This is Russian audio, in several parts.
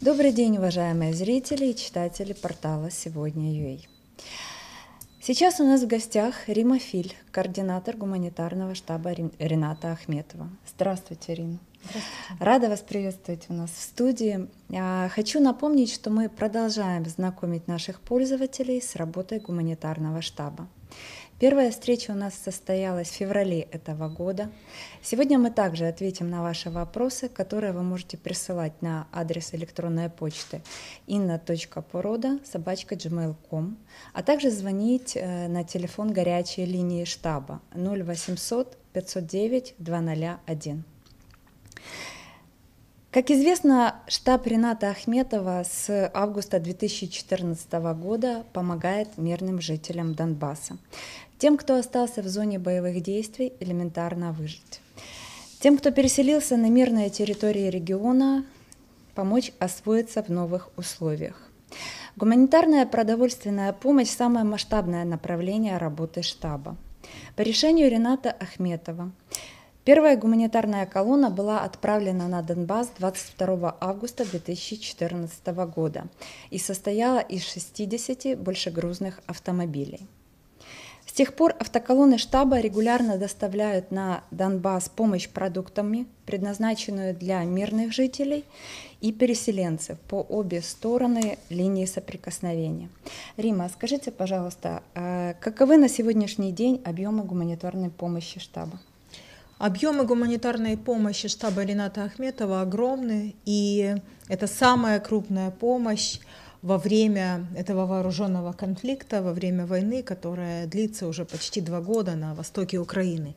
Добрый день, уважаемые зрители и читатели портала «Сегодня .ua». Сейчас у нас в гостях Рима Филь, координатор гуманитарного штаба Рената Ахметова. Здравствуйте, Рина. Рада вас приветствовать у нас в студии. А, хочу напомнить, что мы продолжаем знакомить наших пользователей с работой гуманитарного штаба. Первая встреча у нас состоялась в феврале этого года. Сегодня мы также ответим на ваши вопросы, которые вы можете присылать на адрес электронной почты inna.poroda собачка gmail.com, а также звонить э, на телефон горячей линии штаба 0800 509 201. Как известно, штаб Рената Ахметова с августа 2014 года помогает мирным жителям Донбасса. Тем, кто остался в зоне боевых действий, элементарно выжить. Тем, кто переселился на мирные территории региона, помочь освоиться в новых условиях. Гуманитарная продовольственная помощь – самое масштабное направление работы штаба. По решению Рената Ахметова Первая гуманитарная колонна была отправлена на Донбасс 22 августа 2014 года и состояла из 60 большегрузных автомобилей тех пор автоколонны штаба регулярно доставляют на Донбасс помощь продуктами, предназначенную для мирных жителей и переселенцев по обе стороны линии соприкосновения. Рима, скажите, пожалуйста, а каковы на сегодняшний день объемы гуманитарной помощи штаба? Объемы гуманитарной помощи штаба Рената Ахметова огромны, и это самая крупная помощь во время этого вооруженного конфликта, во время войны, которая длится уже почти два года на востоке Украины.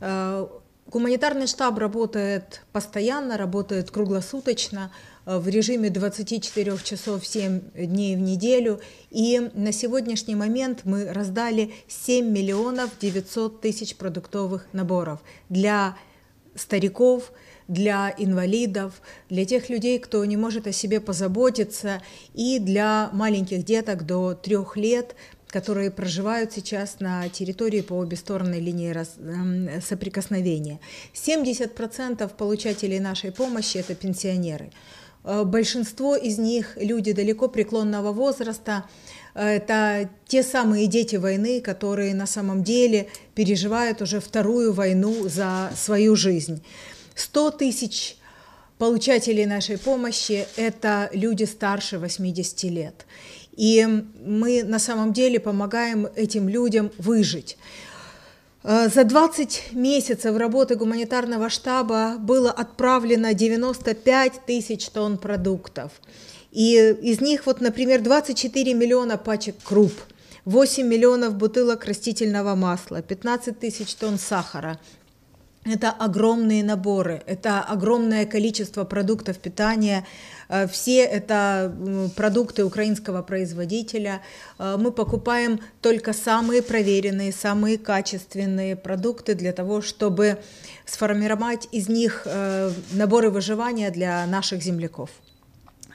Э, гуманитарный штаб работает постоянно, работает круглосуточно э, в режиме 24 часов 7 дней в неделю. И на сегодняшний момент мы раздали 7 миллионов 900 тысяч продуктовых наборов для стариков, для инвалидов, для тех людей, кто не может о себе позаботиться, и для маленьких деток до трех лет, которые проживают сейчас на территории по обе стороны линии эм, соприкосновения. 70% получателей нашей помощи – это пенсионеры. Э, большинство из них – люди далеко преклонного возраста, э, это те самые дети войны, которые на самом деле переживают уже вторую войну за свою жизнь. 100 тысяч получателей нашей помощи – это люди старше 80 лет. И мы на самом деле помогаем этим людям выжить. Э, за 20 месяцев работы гуманитарного штаба было отправлено 95 тысяч тонн продуктов. И из них, вот, например, 24 миллиона пачек круп, 8 миллионов бутылок растительного масла, 15 тысяч тонн сахара, это огромные наборы, это огромное количество продуктов питания, э, все это продукты украинского производителя. Э, мы покупаем только самые проверенные, самые качественные продукты для того, чтобы сформировать из них э, наборы выживания для наших земляков.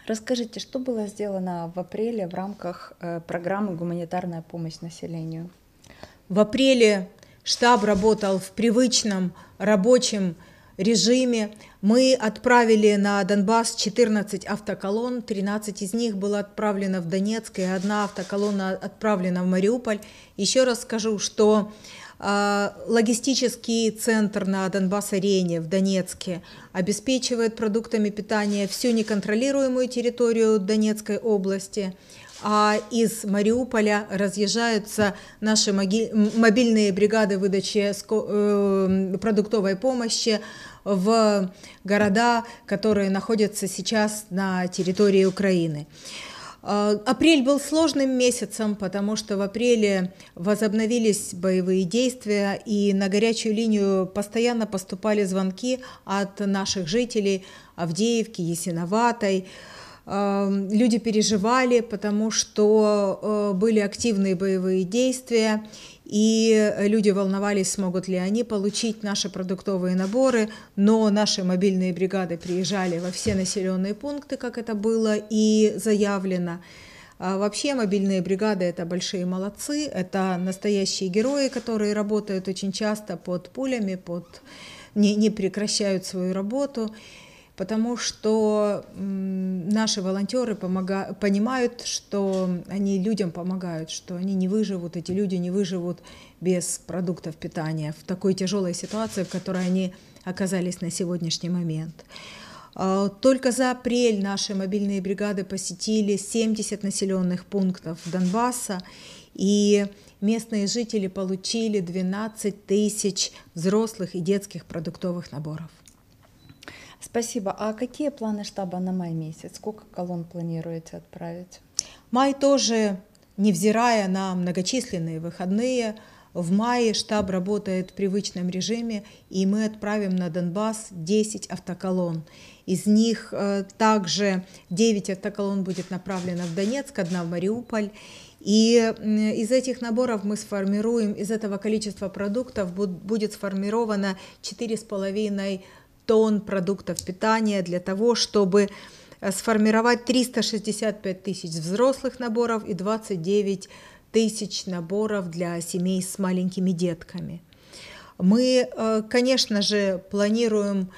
Расскажите, что было сделано в апреле в рамках программы «Гуманитарная помощь населению»? В апреле штаб работал в привычном рабочем режиме. Мы отправили на Донбасс 14 автоколон, 13 из них было отправлено в Донецк, и одна автоколонна отправлена в Мариуполь. Еще раз скажу, что а, логистический центр на Донбасс-арене в Донецке обеспечивает продуктами питания всю неконтролируемую территорию Донецкой области – а из Мариуполя разъезжаются наши мобильные бригады выдачи э, продуктовой помощи в города, которые находятся сейчас на территории Украины. А, апрель был сложным месяцем, потому что в апреле возобновились боевые действия, и на горячую линию постоянно поступали звонки от наших жителей Авдеевки, Есиноватой. Эм, люди переживали, потому что э, были активные боевые действия, и люди волновались, смогут ли они получить наши продуктовые наборы, но наши мобильные бригады приезжали во все населенные пункты, как это было и заявлено. А вообще мобильные бригады – это большие молодцы, это настоящие герои, которые работают очень часто под пулями, под не, не прекращают свою работу потому что наши волонтеры помога... понимают, что они людям помогают, что они не выживут, эти люди не выживут без продуктов питания в такой тяжелой ситуации, в которой они оказались на сегодняшний момент. А, только за апрель наши мобильные бригады посетили 70 населенных пунктов Донбасса, и местные жители получили 12 тысяч взрослых и детских продуктовых наборов. Спасибо. А какие планы штаба на май месяц? Сколько колонн планируете отправить? Май тоже, невзирая на многочисленные выходные, в мае штаб работает в привычном режиме, и мы отправим на Донбасс 10 автоколонн. Из них э, также 9 автоколонн будет направлено в Донецк, одна в Мариуполь. И из этих наборов мы сформируем, из этого количества продуктов будет сформировано 4,5 тонн продуктов питания для того, чтобы э, сформировать 365 тысяч взрослых наборов и 29 тысяч наборов для семей с маленькими детками. Мы, э, конечно же, планируем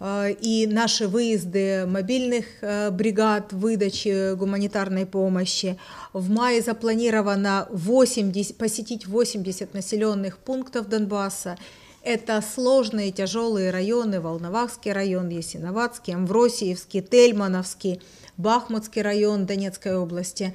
э, и наши выезды мобильных бригад выдачи гуманитарной помощи. В мае запланировано 80, посетить 80 населенных пунктов Донбасса это сложные, тяжелые районы, Волновахский район, Есиноватский, Амвросиевский, Тельмановский, Бахмутский район Донецкой области.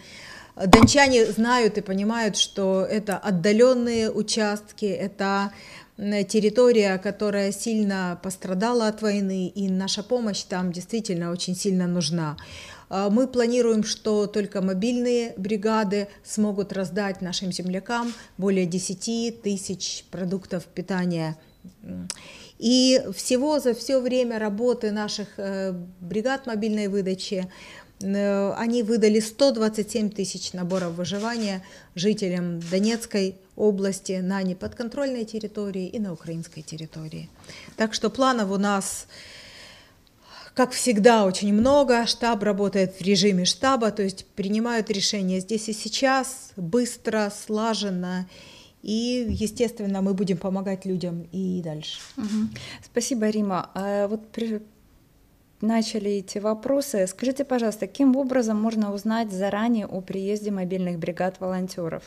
Дончане знают и понимают, что это отдаленные участки, это территория, которая сильно пострадала от войны, и наша помощь там действительно очень сильно нужна. А, мы планируем, что только мобильные бригады смогут раздать нашим землякам более 10 тысяч продуктов питания. И всего за все время работы наших э, бригад мобильной выдачи э, они выдали 127 тысяч наборов выживания жителям Донецкой области на неподконтрольной территории и на украинской территории. Так что планов у нас как всегда, очень много. Штаб работает в режиме штаба, то есть принимают решения здесь и сейчас, быстро, слаженно. И, естественно, мы будем помогать людям и дальше. Угу. Спасибо, Рима. А вот при... начали эти вопросы. Скажите, пожалуйста, каким образом можно узнать заранее о приезде мобильных бригад волонтеров?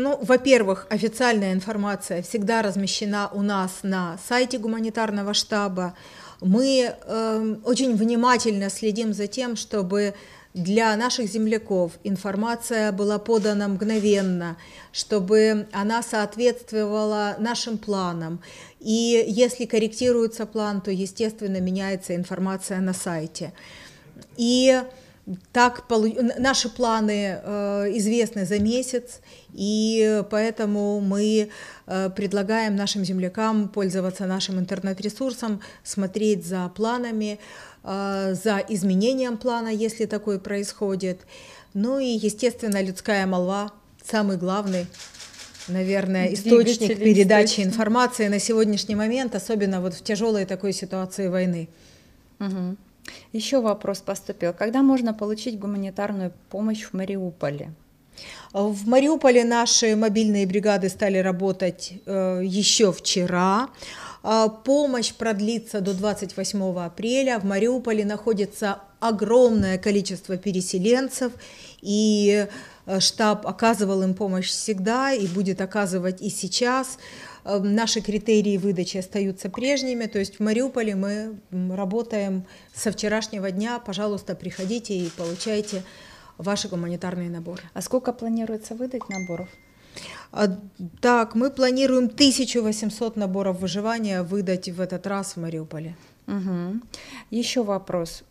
Ну, во-первых, официальная информация всегда размещена у нас на сайте гуманитарного штаба. Мы э, очень внимательно следим за тем, чтобы для наших земляков информация была подана мгновенно, чтобы она соответствовала нашим планам. И если корректируется план, то, естественно, меняется информация на сайте. И э, так наши планы э, известны за месяц, и поэтому мы э, предлагаем нашим землякам пользоваться нашим интернет-ресурсом, смотреть за планами, э, за изменением плана, если такое происходит. Ну и, естественно, людская молва – самый главный наверное, источник передачи источник. информации на сегодняшний момент, особенно вот в тяжелой такой ситуации войны. Угу. Еще вопрос поступил. Когда можно получить гуманитарную помощь в Мариуполе? В Мариуполе наши мобильные бригады стали работать э, еще вчера. Э, помощь продлится до 28 апреля. В Мариуполе находится огромное количество переселенцев, и э, штаб оказывал им помощь всегда и будет оказывать и сейчас. Э, наши критерии выдачи остаются прежними, то есть в Мариуполе мы работаем со вчерашнего дня, пожалуйста, приходите и получайте ваши гуманитарные наборы. А сколько планируется выдать наборов? А, так, мы планируем 1800 наборов выживания выдать в этот раз в Мариуполе. Угу. Еще вопрос.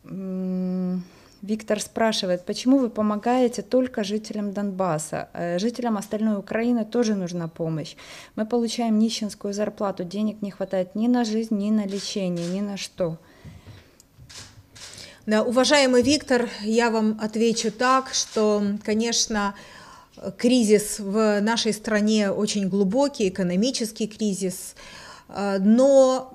Виктор спрашивает, почему вы помогаете только жителям Донбасса? Э, жителям остальной Украины тоже нужна помощь. Мы получаем нищенскую зарплату, денег не хватает ни на жизнь, ни на лечение, ни на что. Да, уважаемый Виктор, я вам отвечу так, что, конечно, кризис в нашей стране очень глубокий, экономический кризис – а, но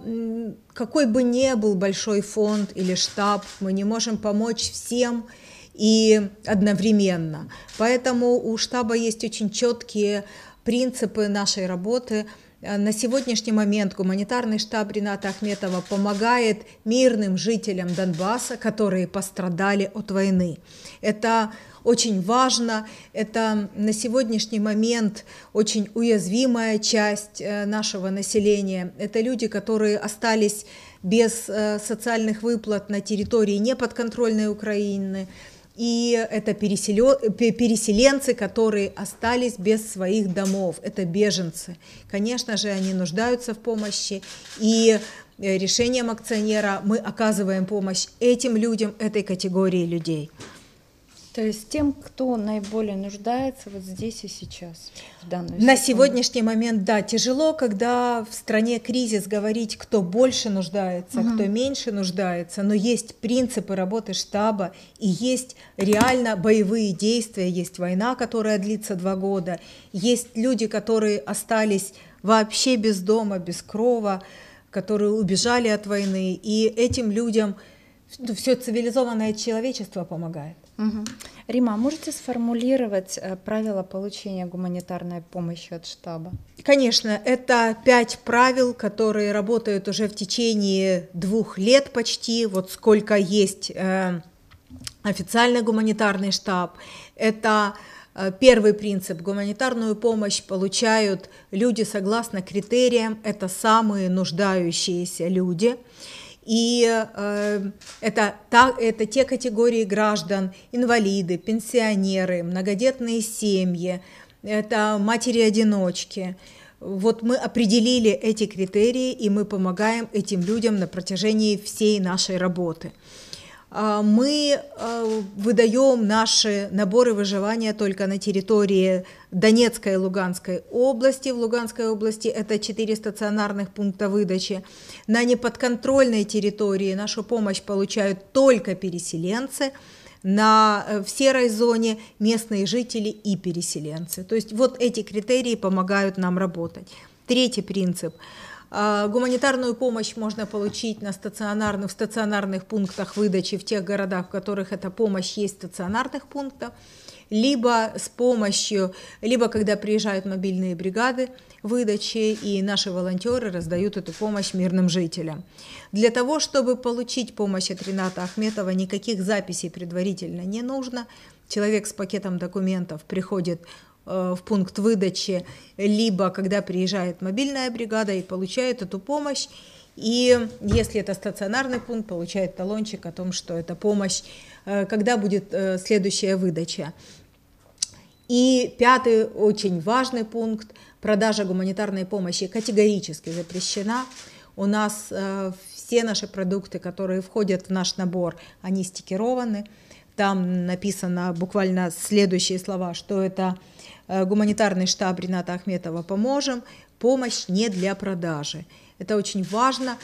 какой бы ни был большой фонд или штаб, мы не можем помочь всем и одновременно. Поэтому у штаба есть очень четкие принципы нашей работы, Э, на сегодняшний момент гуманитарный штаб Рината Ахметова помогает мирным жителям Донбасса, которые пострадали от войны. Это очень важно, это на сегодняшний момент очень уязвимая часть э, нашего населения. Это люди, которые остались без э, социальных выплат на территории неподконтрольной Украины, и это переселенцы, которые остались без своих домов, это беженцы. Конечно же, они нуждаются в помощи, и э, решением акционера мы оказываем помощь этим людям, этой категории людей. То есть тем, кто наиболее нуждается вот здесь и сейчас. В данную На сегодняшний момент, да, тяжело, когда в стране кризис говорить, кто больше нуждается, угу. кто меньше нуждается, но есть принципы работы штаба и есть реально боевые действия, есть война, которая длится два года, есть люди, которые остались вообще без дома, без крова, которые убежали от войны, и этим людям ну, все цивилизованное человечество помогает. Угу. Рима, а можете сформулировать э, правила получения гуманитарной помощи от штаба? Конечно, это пять правил, которые работают уже в течение двух лет почти, вот сколько есть э, официально гуманитарный штаб. Это э, Первый принцип. Гуманитарную помощь получают люди согласно критериям. Это самые нуждающиеся люди. И э, это, та, это те категории граждан, инвалиды, пенсионеры, многодетные семьи, это матери-одиночки. Вот мы определили эти критерии, и мы помогаем этим людям на протяжении всей нашей работы. А, мы а, выдаем наши наборы выживания только на территории Донецкой и Луганской области. В Луганской области это 4 стационарных пункта выдачи. На неподконтрольной территории нашу помощь получают только переселенцы на э, в серой зоне местные жители и переселенцы. То есть вот эти критерии помогают нам работать. Третий принцип. А, гуманитарную помощь можно получить на стационарных, в стационарных пунктах выдачи в тех городах, в которых эта помощь есть стационарных пунктов, либо с помощью, либо когда приезжают мобильные бригады выдачи, и наши волонтеры раздают эту помощь мирным жителям. Для того, чтобы получить помощь от Рената Ахметова, никаких записей предварительно не нужно. Человек с пакетом документов приходит Э, в пункт выдачи, либо когда приезжает мобильная бригада и получает эту помощь. И если это стационарный пункт, получает талончик о том, что это помощь, э, когда будет э, следующая выдача. И пятый очень важный пункт – продажа гуманитарной помощи категорически запрещена. У нас все наши продукты, которые входят в наш набор, они стикерованы. Там написано буквально следующие слова, что это Э, гуманитарный штаб Рената Ахметова «Поможем», помощь не для продажи. Это очень важно.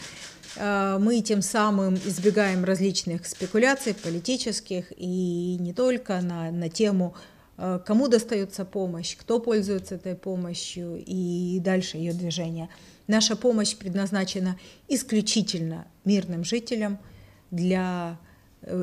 Э, мы тем самым избегаем различных спекуляций политических и не только на, на тему э, кому достается помощь, кто пользуется этой помощью и дальше ее движение. Наша помощь предназначена исключительно мирным жителям для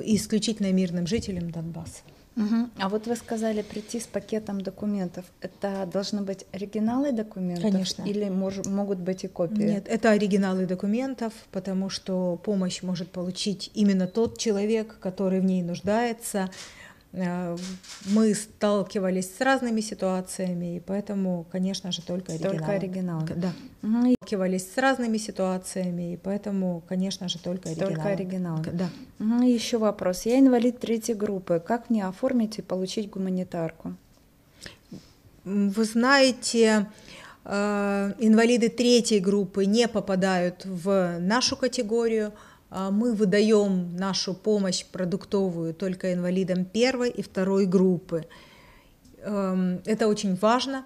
исключительно мирным жителям Донбасса. Угу. А вот вы сказали прийти с пакетом документов. Это должны быть оригиналы документов? Конечно. Или мож, могут быть и копии? Нет, это оригиналы документов, потому что помощь может получить именно тот человек, который в ней нуждается. Э, мы сталкивались с разными ситуациями, и поэтому, конечно же, только оригинал. Только оригинал. Да. Угу. Сталкивались с разными ситуациями, и поэтому, конечно же, только оригинал. Только оригинал. Да. Угу. Еще вопрос. Я инвалид третьей группы. Как мне оформить и получить гуманитарку? Вы знаете, э, инвалиды третьей группы не попадают в нашу категорию, а, мы выдаем нашу помощь продуктовую только инвалидам первой и второй группы. Эм, это очень важно.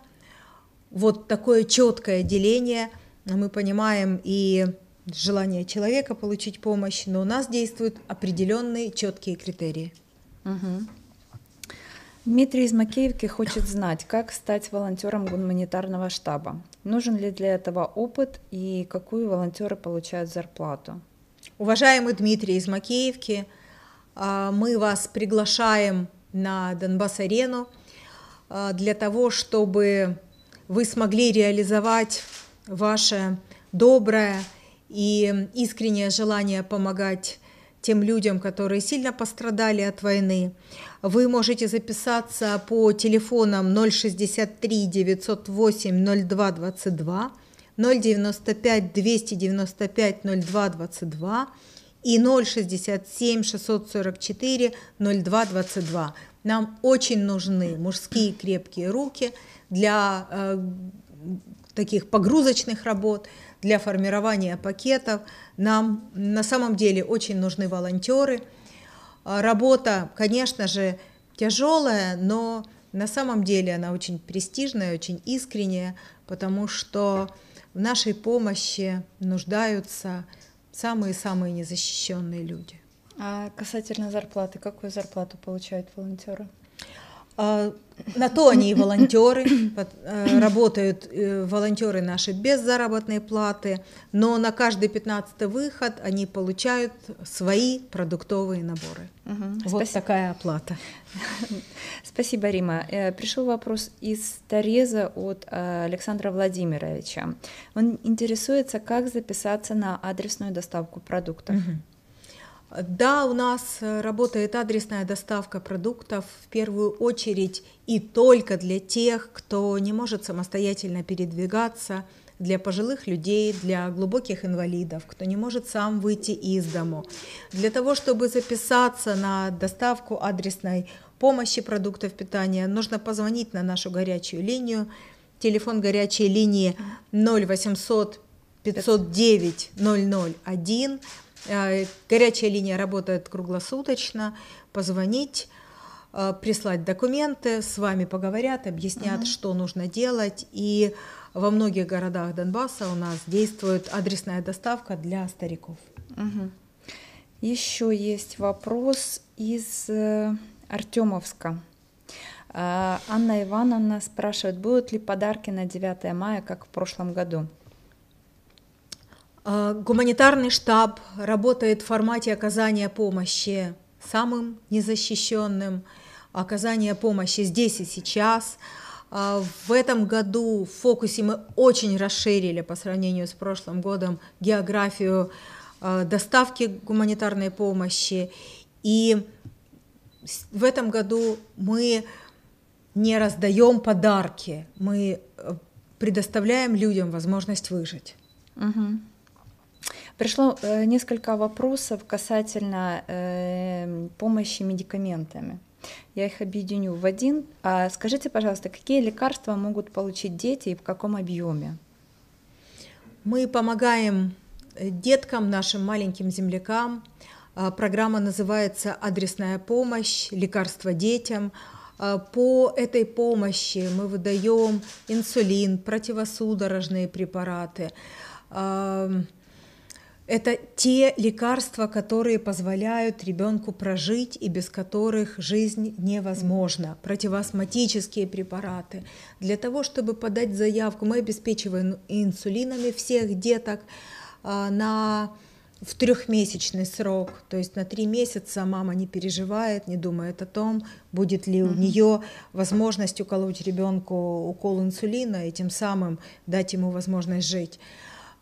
Вот такое четкое деление мы понимаем и желание человека получить помощь, но у нас действуют определенные четкие критерии. Угу. Дмитрий из Макеевки хочет знать, как стать волонтером гуманитарного штаба. Нужен ли для этого опыт и какую волонтеры получают зарплату? Уважаемый Дмитрий из Макеевки, а, мы вас приглашаем на Донбасс-арену а, для того, чтобы вы смогли реализовать ваше доброе и искреннее желание помогать тем людям, которые сильно пострадали от войны. Вы можете записаться по телефонам 063 908 0222 095 295 0.222 и 067 644 0.222. Нам очень нужны мужские крепкие руки для э, таких погрузочных работ, для формирования пакетов. Нам на самом деле очень нужны волонтеры. А, работа, конечно же, тяжелая, но на самом деле она очень престижная, очень искренняя, потому что в нашей помощи нуждаются самые-самые незащищенные люди. А касательно зарплаты, какую зарплату получают волонтеры? А, на то они и волонтеры, э, работают э, волонтеры наши без заработной платы, но на каждый 15 выход они получают свои продуктовые наборы. Угу. Вот Спасибо. такая оплата. Спасибо, Рима. Э, пришел вопрос из Тореза от Александра Владимировича. Он интересуется, как записаться на адресную доставку продуктов. Угу. Да, у нас э, работает адресная доставка продуктов в первую очередь и только для тех, кто не может самостоятельно передвигаться, для пожилых людей, для глубоких инвалидов, кто не может сам выйти из дому. Для того, чтобы записаться на доставку адресной помощи продуктов питания, нужно позвонить на нашу горячую линию. Телефон горячей линии 0800 509 001 Э, горячая линия работает круглосуточно. Позвонить, э, прислать документы, с вами поговорят, объяснят, угу. что нужно делать. И во многих городах Донбасса у нас действует адресная доставка для стариков. Угу. Еще есть вопрос из э, Артемовска. Анна Ивановна спрашивает, будут ли подарки на 9 мая, как в прошлом году? А, гуманитарный штаб работает в формате оказания помощи самым незащищенным, оказания помощи здесь и сейчас. А, в этом году в фокусе мы очень расширили по сравнению с прошлым годом географию а, доставки гуманитарной помощи. И в этом году мы не раздаем подарки, мы э, предоставляем людям возможность выжить. Угу. Пришло э, несколько вопросов касательно эм, помощи медикаментами. Я их объединю в один. А скажите, пожалуйста, какие лекарства могут получить дети и в каком объеме? Мы помогаем э, деткам, нашим маленьким землякам. А, программа называется «Адресная помощь», «Лекарства детям». А, по этой помощи мы выдаем инсулин, противосудорожные препараты, это те лекарства, которые позволяют ребенку прожить и без которых жизнь невозможна. Противоастматические препараты. Для того, чтобы подать заявку, мы обеспечиваем инсулинами всех деток а, на в трехмесячный срок, то есть на три месяца мама не переживает, не думает о том, будет ли у нее возможность уколоть ребенку укол инсулина и тем самым дать ему возможность жить.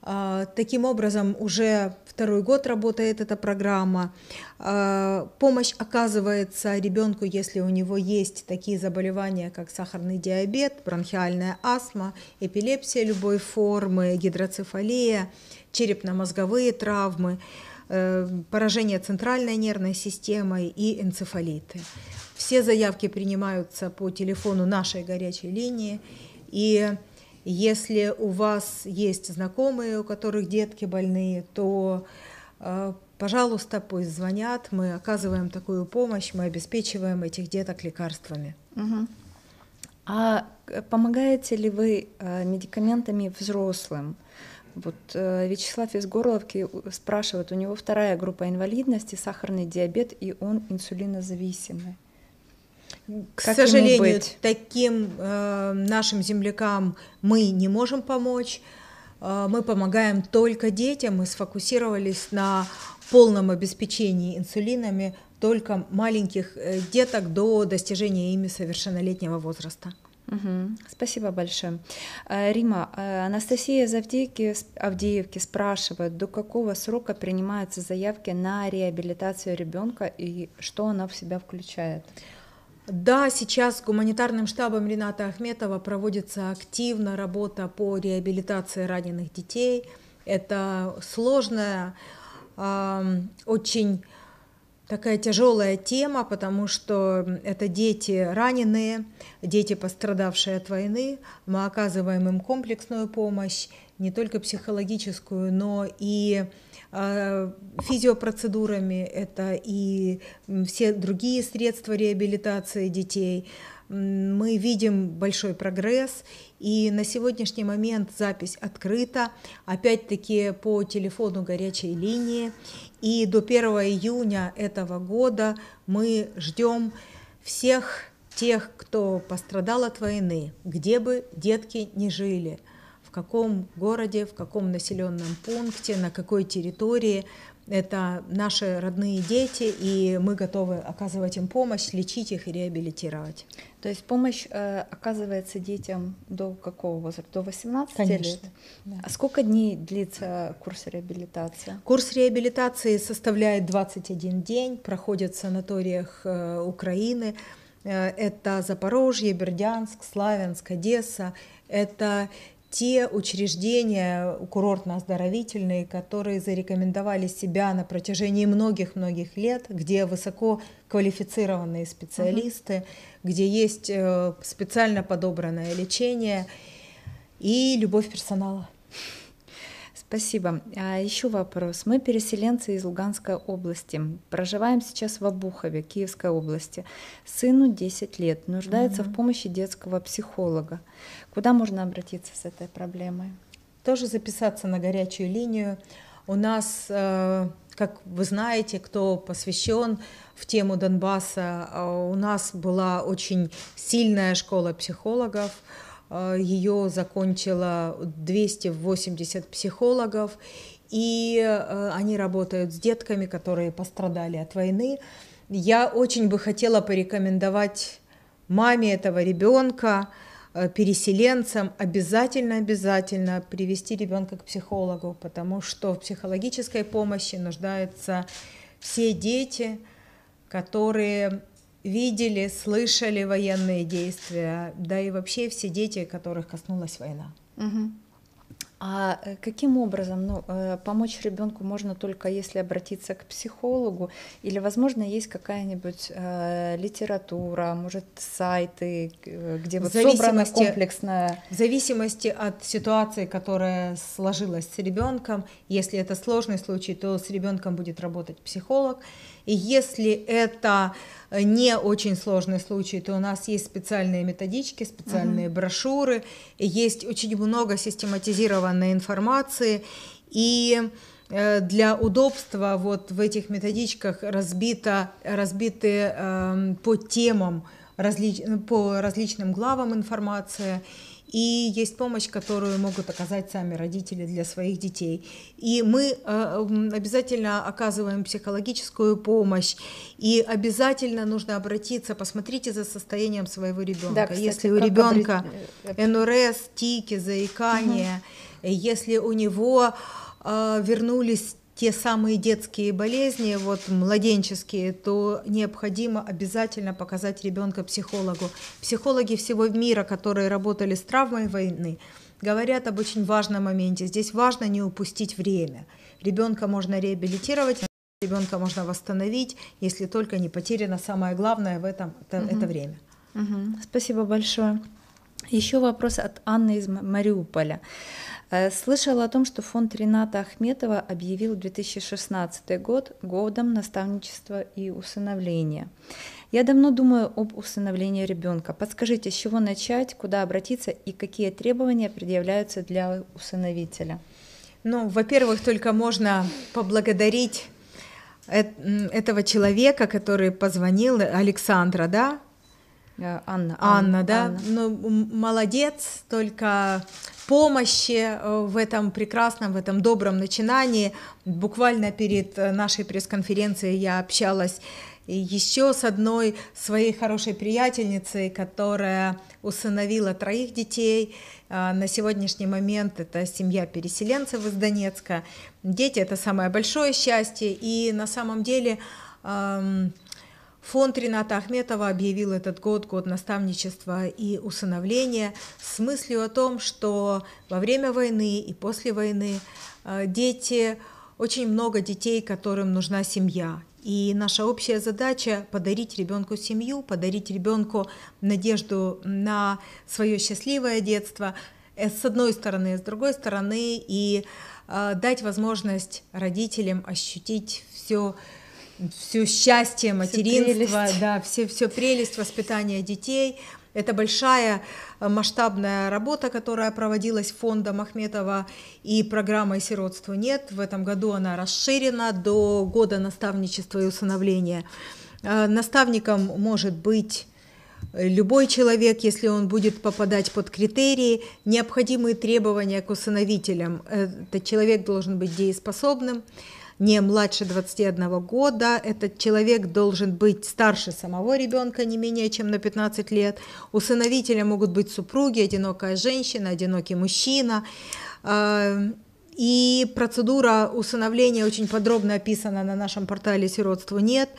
А, таким образом, уже второй год работает эта программа. А, помощь оказывается ребенку, если у него есть такие заболевания, как сахарный диабет, бронхиальная астма, эпилепсия любой формы, гидроцефалия, черепно-мозговые травмы, э, поражение центральной нервной системы и энцефалиты. Все заявки принимаются по телефону нашей горячей линии. И если у вас есть знакомые, у которых детки больные, то, э, пожалуйста, пусть звонят, мы оказываем такую помощь, мы обеспечиваем этих деток лекарствами. Угу. А э, помогаете ли вы э, медикаментами взрослым? Вот Вячеслав из Горловки спрашивает, у него вторая группа инвалидности, сахарный диабет, и он инсулинозависимый к как сожалению, быть? таким э, нашим землякам мы не можем помочь. Э, мы помогаем только детям. Мы сфокусировались на полном обеспечении инсулинами только маленьких э, деток до достижения ими совершеннолетнего возраста. Угу. Спасибо большое. Э, Рима, э, Анастасия Завдейки, Авдеевки спрашивает, до какого срока принимаются заявки на реабилитацию ребенка и что она в себя включает? Да, сейчас гуманитарным штабом Рената Ахметова проводится активно работа по реабилитации раненых детей. Это сложная, очень такая тяжелая тема, потому что это дети раненые, дети, пострадавшие от войны. Мы оказываем им комплексную помощь, не только психологическую, но и а, физиопроцедурами, это и все другие средства реабилитации детей. Мы видим большой прогресс, и на сегодняшний момент запись открыта, опять-таки по телефону горячей линии. И до 1 июня этого года мы ждем всех тех, кто пострадал от войны, где бы детки не жили – каком городе, в каком населенном пункте, на какой территории. Это наши родные дети, и мы готовы оказывать им помощь, лечить их и реабилитировать. То есть помощь э, оказывается детям до какого возраста? До 18 Конечно, лет? Да. А сколько дней длится курс реабилитации? Курс реабилитации составляет 21 день, проходит в санаториях э, Украины. Э, это Запорожье, Бердянск, Славянск, Одесса. Это те учреждения курортно-оздоровительные, которые зарекомендовали себя на протяжении многих-многих лет, где высоко квалифицированные специалисты, uh где есть э, специально подобранное лечение и любовь персонала. Спасибо. А, Еще вопрос. Мы переселенцы из Луганской области. Проживаем сейчас в Обухове, Киевской области. Сыну 10 лет. Нуждается угу. в помощи детского психолога. Куда можно обратиться с этой проблемой? Тоже записаться на горячую линию. У нас, э, как вы знаете, кто посвящен в тему Донбасса, э, у нас была очень сильная школа психологов. Ее закончило 280 психологов, и э, они работают с детками, которые пострадали от войны. Я очень бы хотела порекомендовать маме этого ребенка, э, переселенцам обязательно, обязательно привести ребенка к психологу, потому что в психологической помощи нуждаются все дети, которые видели, слышали военные действия, да и вообще все дети, которых коснулась война. Угу. А э, каким образом ну, э, помочь ребенку можно только если обратиться к психологу или, возможно, есть какая-нибудь э, литература, может сайты, э, где вот собрана комплексная. В зависимости от ситуации, которая сложилась с ребенком, если это сложный случай, то с ребенком будет работать психолог. И если это э, не очень сложный случай, то у нас есть специальные методички, специальные угу. брошюры, есть очень много систематизированной информации. И э, для удобства вот в этих методичках разбито, разбиты эм, по темам, по различным главам информация и есть помощь, которую могут оказать сами родители для своих детей. И мы э, эм, обязательно оказываем психологическую помощь, и обязательно нужно обратиться, посмотрите за состоянием своего ребенка. Да, кстати, Если у ребенка э, обрет... НРС, тики, заикание, угу. если у него э, вернулись те самые детские болезни, вот младенческие, то необходимо обязательно показать ребенка психологу. Психологи всего мира, которые работали с травмой войны, говорят об очень важном моменте. Здесь важно не упустить время. Ребенка можно реабилитировать, ребенка можно восстановить, если только не потеряно самое главное в этом это, угу. это время. Угу. Спасибо большое. Еще вопрос от Анны из Мариуполя. Э, слышала о том, что фонд Рената Ахметова объявил 2016 год годом наставничества и усыновления. Я давно думаю об усыновлении ребенка. Подскажите, с чего начать, куда обратиться и какие требования предъявляются для усыновителя? Ну, во-первых, только можно поблагодарить этого человека, который позвонил, Александра, да, Э, Анна. Анна, Анна да? Анна. Ну, молодец, только помощи э, в этом прекрасном, в этом добром начинании. Буквально перед э, нашей пресс-конференцией я общалась еще с одной своей хорошей приятельницей, которая усыновила троих детей. На сегодняшний момент это семья переселенцев из Донецка. Дети – это самое большое счастье. И на самом деле эм, Фонд Рената Ахметова объявил этот год, год наставничества и усыновления, с мыслью о том, что во время войны и после войны э, дети, очень много детей, которым нужна семья. И наша общая задача – подарить ребенку семью, подарить ребенку надежду на свое счастливое детство, э, с одной стороны, с другой стороны, и э, дать возможность родителям ощутить все все счастье материнства, все да, все, все прелесть воспитания детей. Это большая э, масштабная работа, которая проводилась фондом Ахметова и программой «Сиротству нет». В этом году она расширена до года наставничества и усыновления. Э, наставником может быть э, любой человек, если он будет попадать под критерии, необходимые требования к усыновителям. Этот человек должен быть дееспособным, не младше 21 года, этот человек должен быть старше самого ребенка не менее чем на 15 лет, усыновителя могут быть супруги, одинокая женщина, одинокий мужчина. А, и процедура усыновления очень подробно описана на нашем портале «Сиротству нет».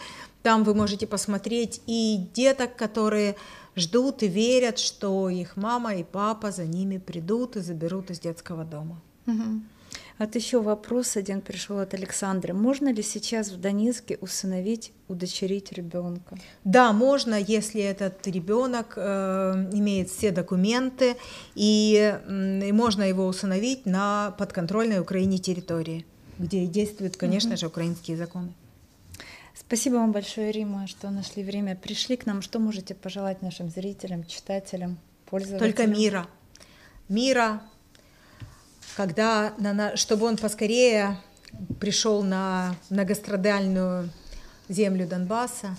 Там вы можете посмотреть и деток, которые ждут и верят, что их мама и папа за ними придут и заберут из детского дома. Угу. Вот еще вопрос один пришел от Александры. Можно ли сейчас в Донецке усыновить, удочерить ребенка? Да, можно, если этот ребенок э, имеет все документы, и, и можно его усыновить на подконтрольной Украине территории, где действуют, конечно угу. же, украинские законы. Спасибо вам большое, Рима, что нашли время, пришли к нам. Что можете пожелать нашим зрителям, читателям, пользователям? Только мира. Мира, когда, на, чтобы он поскорее пришел на многострадальную землю Донбасса.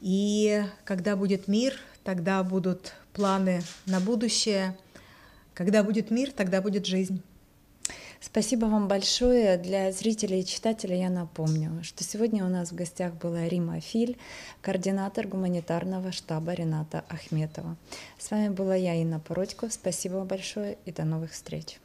И когда будет мир, тогда будут планы на будущее. Когда будет мир, тогда будет жизнь. Спасибо вам большое. Для зрителей и читателей я напомню, что сегодня у нас в гостях была Рима Филь, координатор гуманитарного штаба Рената Ахметова. С вами была я, Инна Породько. Спасибо большое и до новых встреч.